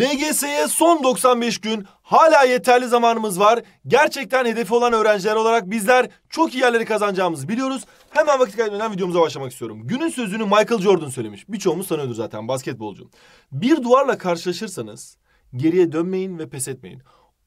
LGS'ye son 95 gün hala yeterli zamanımız var. Gerçekten hedefi olan öğrenciler olarak bizler çok iyi yerleri kazanacağımızı biliyoruz. Hemen vakit kaybetmeden videomuza başlamak istiyorum. Günün sözünü Michael Jordan söylemiş. Birçoğumuz tanıyordur zaten basketbolcu. Bir duvarla karşılaşırsanız geriye dönmeyin ve pes etmeyin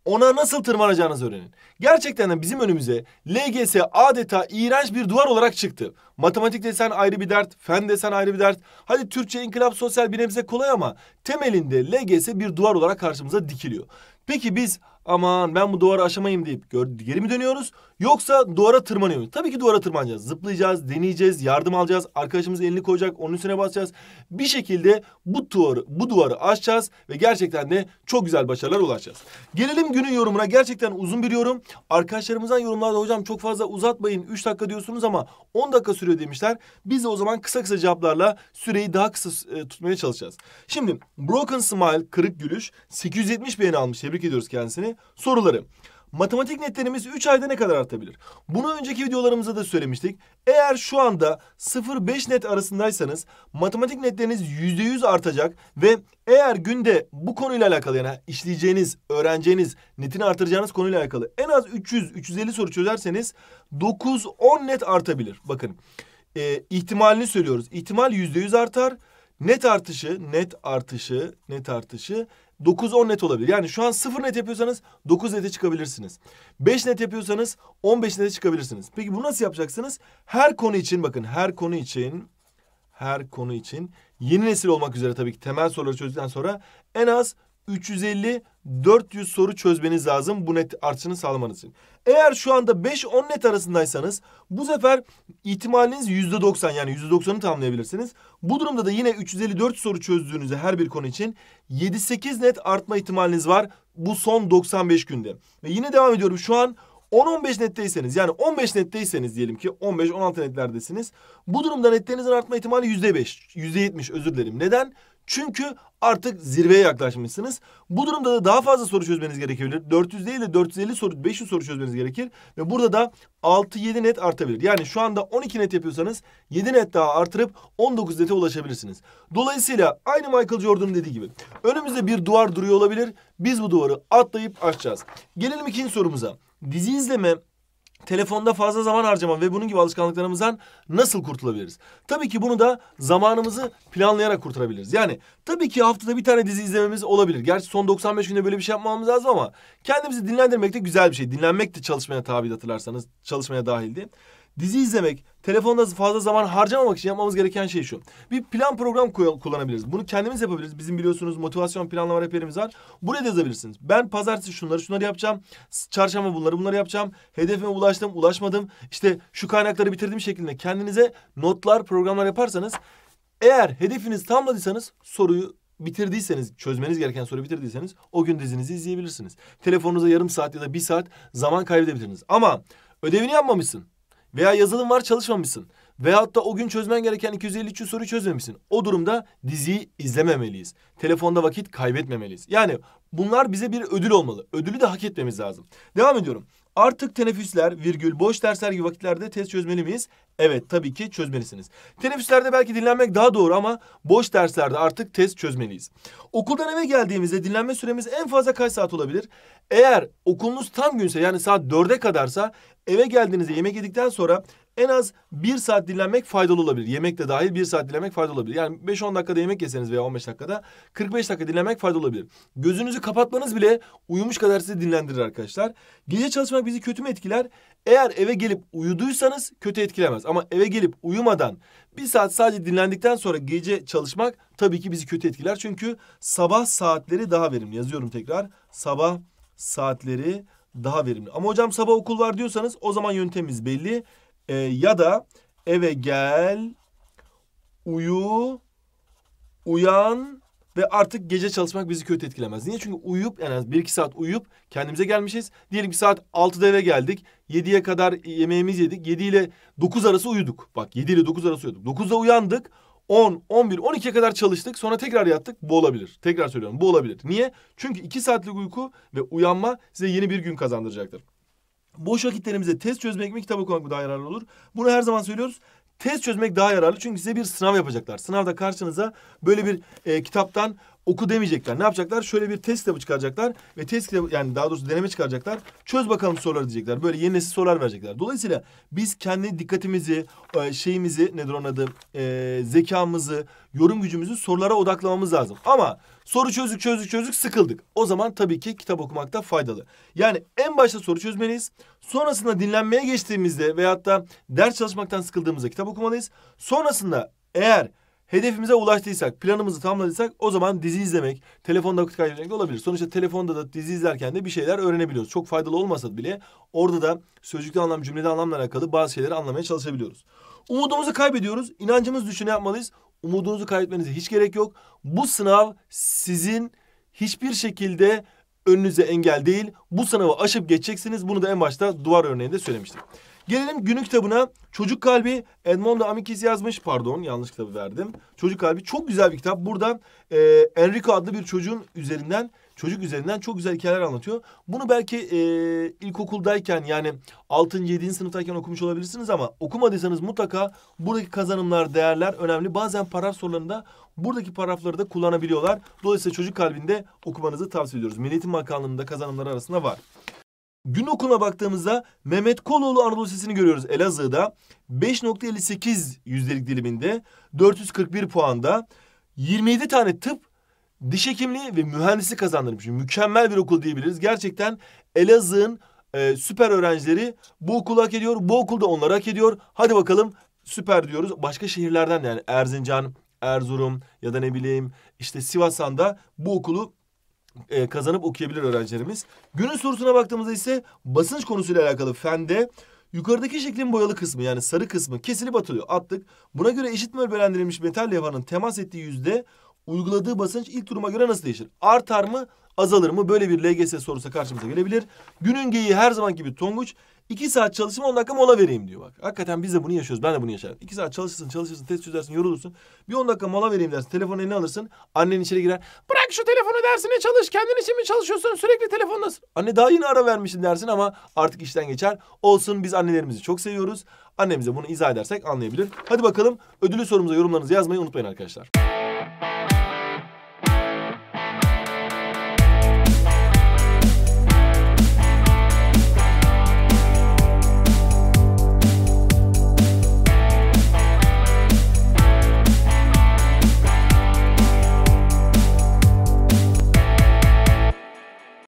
ona nasıl tırmanacağınızı öğrenin. Gerçekten de bizim önümüze LGS adeta iğrenç bir duvar olarak çıktı. Matematik desen ayrı bir dert, fen desen ayrı bir dert. Hadi Türkçe, inkılap, sosyal bir nebze kolay ama temelinde LGS bir duvar olarak karşımıza dikiliyor. Peki biz aman ben bu duvarı aşamayayım deyip geri mi dönüyoruz? Yoksa duvara tırmanıyor muyuz? Tabii ki duvara tırmanacağız. Zıplayacağız, deneyeceğiz, yardım alacağız. Arkadaşımız elini koyacak, onun üstüne basacağız. Bir şekilde bu duvarı, bu duvarı aşacağız ve gerçekten de çok güzel başarılar ulaşacağız. Gelelim günün yorumuna. Gerçekten uzun bir yorum. Arkadaşlarımızdan yorumlarda hocam çok fazla uzatmayın. 3 dakika diyorsunuz ama 10 dakika sürüyor demişler. Biz de o zaman kısa kısa cevaplarla süreyi daha kısa e, tutmaya çalışacağız. Şimdi Broken Smile, kırık gülüş 870 beğeni almış. Tebrik ediyoruz kendisini önemli soruları. Matematik netlerimiz 3 ayda ne kadar artabilir? Bunu önceki videolarımızda da söylemiştik. Eğer şu anda 0-5 net arasındaysanız matematik netleriniz %100 artacak ve eğer günde bu konuyla alakalı yani işleyeceğiniz, öğreneceğiniz, netini artıracağınız konuyla alakalı en az 300-350 soru çözerseniz 9-10 net artabilir. Bakın e, ihtimalini söylüyoruz. İhtimal %100 artar Net artışı, net artışı, net artışı 9-10 net olabilir. Yani şu an 0 net yapıyorsanız 9 nete çıkabilirsiniz. 5 net yapıyorsanız 15 nete çıkabilirsiniz. Peki bu nasıl yapacaksınız? Her konu için bakın her konu için her konu için yeni nesil olmak üzere tabii ki temel soruları çözdükten sonra en az 350-400 soru çözmeniz lazım bu net artışını sağlamanız için. Eğer şu anda 5-10 net arasındaysanız bu sefer ihtimaliniz %90 yani %90'ı tamamlayabilirsiniz. Bu durumda da yine 350-400 soru çözdüğünüzde her bir konu için 7-8 net artma ihtimaliniz var bu son 95 günde. Ve yine devam ediyorum şu an 10-15 netteyseniz yani 15 netteyseniz diyelim ki 15-16 netlerdesiniz. Bu durumda netlerinizin artma ihtimali %5, %70 özür dilerim. Neden? Çünkü artık zirveye yaklaşmışsınız. Bu durumda da daha fazla soru çözmeniz gerekebilir. 400 değil de 450 soru, 500 soru çözmeniz gerekir. Ve burada da 6-7 net artabilir. Yani şu anda 12 net yapıyorsanız 7 net daha artırıp 19 nete ulaşabilirsiniz. Dolayısıyla aynı Michael Jordan'ın dediği gibi önümüzde bir duvar duruyor olabilir. Biz bu duvarı atlayıp aşacağız. Gelelim ikinci sorumuza. Dizi izleme telefonda fazla zaman harcama ve bunun gibi alışkanlıklarımızdan nasıl kurtulabiliriz? Tabii ki bunu da zamanımızı planlayarak kurtarabiliriz. Yani tabii ki haftada bir tane dizi izlememiz olabilir. Gerçi son 95 günde böyle bir şey yapmamamız lazım ama kendimizi dinlendirmek de güzel bir şey. Dinlenmek de çalışmaya tabi hatırlarsanız çalışmaya dahildi dizi izlemek, telefonda fazla zaman harcamamak için yapmamız gereken şey şu. Bir plan program kullanabiliriz. Bunu kendimiz yapabiliriz. Bizim biliyorsunuz motivasyon planlama rehberimiz var. Buraya da yazabilirsiniz. Ben pazartesi şunları şunları yapacağım. Çarşamba bunları bunları yapacağım. Hedefime ulaştım, ulaşmadım. İşte şu kaynakları bitirdim şeklinde kendinize notlar, programlar yaparsanız eğer hedefiniz tamladıysanız soruyu bitirdiyseniz, çözmeniz gereken soruyu bitirdiyseniz o gün dizinizi izleyebilirsiniz. Telefonunuza yarım saat ya da bir saat zaman kaybedebilirsiniz. Ama ödevini yapmamışsın. Veya yazılım var çalışmamışsın. Veyahut da o gün çözmen gereken 250-300 soruyu çözmemişsin. O durumda diziyi izlememeliyiz. Telefonda vakit kaybetmemeliyiz. Yani bunlar bize bir ödül olmalı. Ödülü de hak etmemiz lazım. Devam ediyorum. Artık teneffüsler, virgül, boş dersler gibi vakitlerde test çözmeli miyiz? Evet tabii ki çözmelisiniz. Teneffüslerde belki dinlenmek daha doğru ama boş derslerde artık test çözmeliyiz. Okuldan eve geldiğimizde dinlenme süremiz en fazla kaç saat olabilir? Eğer okulunuz tam günse yani saat dörde kadarsa eve geldiğinizde yemek yedikten sonra en az bir saat dinlenmek faydalı olabilir. Yemek de dahil bir saat dinlenmek faydalı olabilir. Yani 5-10 dakikada yemek yeseniz veya 15 dakikada 45 dakika dinlenmek faydalı olabilir. Gözünüzü kapatmanız bile uyumuş kadar sizi dinlendirir arkadaşlar. Gece çalışmak bizi kötü mü etkiler? Eğer eve gelip uyuduysanız kötü etkilemez. Ama eve gelip uyumadan bir saat sadece dinlendikten sonra gece çalışmak tabii ki bizi kötü etkiler. Çünkü sabah saatleri daha verimli. Yazıyorum tekrar. Sabah saatleri daha verimli. Ama hocam sabah okul var diyorsanız o zaman yöntemimiz belli. Ee, ya da eve gel, uyu, uyan ve artık gece çalışmak bizi kötü etkilemez. Niye? Çünkü uyuyup en az 1-2 saat uyuyup kendimize gelmişiz. Diyelim ki saat 6'da eve geldik. 7'ye kadar yemeğimizi yedik. 7 ile 9 arası uyuduk. Bak 7 ile 9 arası uyuduk. 9'da uyandık. 10, 11, 12'ye kadar çalıştık. Sonra tekrar yattık. Bu olabilir. Tekrar söylüyorum. Bu olabilir. Niye? Çünkü 2 saatlik uyku ve uyanma size yeni bir gün kazandıracaktır. Boş vakitlerimize test çözmek mi, kitap okumak mı daha yararlı olur? Bunu her zaman söylüyoruz. Test çözmek daha yararlı çünkü size bir sınav yapacaklar. Sınavda karşınıza böyle bir e, kitaptan oku demeyecekler. Ne yapacaklar? Şöyle bir test kitabı çıkaracaklar ve test kitabı yani daha doğrusu deneme çıkaracaklar. Çöz bakalım soruları diyecekler. Böyle yeni nesil sorular verecekler. Dolayısıyla biz kendi dikkatimizi, e, şeyimizi nedir onun adı? E, zekamızı, yorum gücümüzü sorulara odaklamamız lazım. Ama soru çözdük çözdük çözdük sıkıldık. O zaman tabii ki kitap okumakta faydalı. Yani en başta soru çözmeliyiz. Sonrasında dinlenmeye geçtiğimizde veyahut da ders çalışmaktan sıkıldığımızda kitap okumalıyız. Sonrasında eğer hedefimize ulaştıysak, planımızı tamamladıysak o zaman dizi izlemek, telefonda vakit kaybetmek olabilir. Sonuçta telefonda da dizi izlerken de bir şeyler öğrenebiliyoruz. Çok faydalı olmasa bile orada da sözcükte anlam, cümlede anlamla alakalı bazı şeyleri anlamaya çalışabiliyoruz. Umudumuzu kaybediyoruz. İnancımız düşüne yapmalıyız. Umudunuzu kaybetmenize hiç gerek yok. Bu sınav sizin hiçbir şekilde önünüze engel değil. Bu sınavı aşıp geçeceksiniz. Bunu da en başta duvar örneğinde söylemiştim. Gelelim günün kitabına. Çocuk Kalbi Edmondo Amicis yazmış. Pardon yanlış kitabı verdim. Çocuk Kalbi çok güzel bir kitap. Burada e, Enrico adlı bir çocuğun üzerinden çocuk üzerinden çok güzel hikayeler anlatıyor. Bunu belki e, ilkokuldayken yani 6. 7. sınıftayken okumuş olabilirsiniz ama okumadıysanız mutlaka buradaki kazanımlar, değerler önemli. Bazen paragraf sorularında buradaki paragrafları da kullanabiliyorlar. Dolayısıyla çocuk kalbinde okumanızı tavsiye ediyoruz. Milliyetin Bakanlığı'nda kazanımlar arasında var. Gün okuluna baktığımızda Mehmet Koloğlu Anadolu Lisesi'ni görüyoruz Elazığ'da. 5.58 yüzdelik diliminde 441 puanda 27 tane tıp diş hekimliği ve mühendisi kazandırmış. Mükemmel bir okul diyebiliriz. Gerçekten Elazığ'ın e, süper öğrencileri bu okulu hak ediyor. Bu okul da onları hak ediyor. Hadi bakalım süper diyoruz. Başka şehirlerden yani Erzincan, Erzurum ya da ne bileyim işte Sivas'tan da bu okulu e, kazanıp okuyabilir öğrencilerimiz. Günün sorusuna baktığımızda ise basınç konusuyla alakalı fende yukarıdaki şeklin boyalı kısmı yani sarı kısmı kesilip atılıyor. Attık. Buna göre eşit bölgelendirilmiş metal levhanın temas ettiği yüzde uyguladığı basınç ilk duruma göre nasıl değişir? Artar mı, azalır mı? Böyle bir LGS sorusu karşımıza gelebilir. Günün geyiği her zaman gibi Tonguç. İki saat çalışayım 10 dakika mola vereyim diyor bak. Hakikaten biz de bunu yaşıyoruz. Ben de bunu yaşarım. İki saat çalışırsın çalışırsın test çözersin yorulursun. Bir 10 dakika mola vereyim dersin. Telefonu eline alırsın. Annen içeri girer. Bırak şu telefonu dersine çalış. Kendin için mi çalışıyorsun? Sürekli telefondasın. Anne daha yeni ara vermişsin dersin ama artık işten geçer. Olsun biz annelerimizi çok seviyoruz. Annemize bunu izah edersek anlayabilir. Hadi bakalım ödülü sorumuza yorumlarınızı yazmayı unutmayın arkadaşlar.